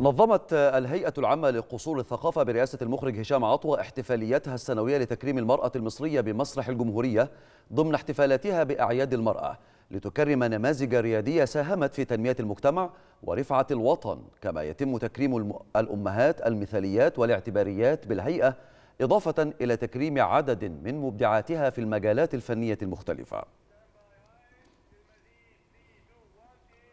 نظمت الهيئة العامة لقصور الثقافة برئاسة المخرج هشام عطوة احتفاليتها السنوية لتكريم المرأة المصرية بمسرح الجمهورية ضمن احتفالاتها بأعياد المرأة لتكرم نماذج ريادية ساهمت في تنمية المجتمع ورفعة الوطن كما يتم تكريم الأمهات المثاليات والاعتباريات بالهيئة إضافة إلى تكريم عدد من مبدعاتها في المجالات الفنية المختلفة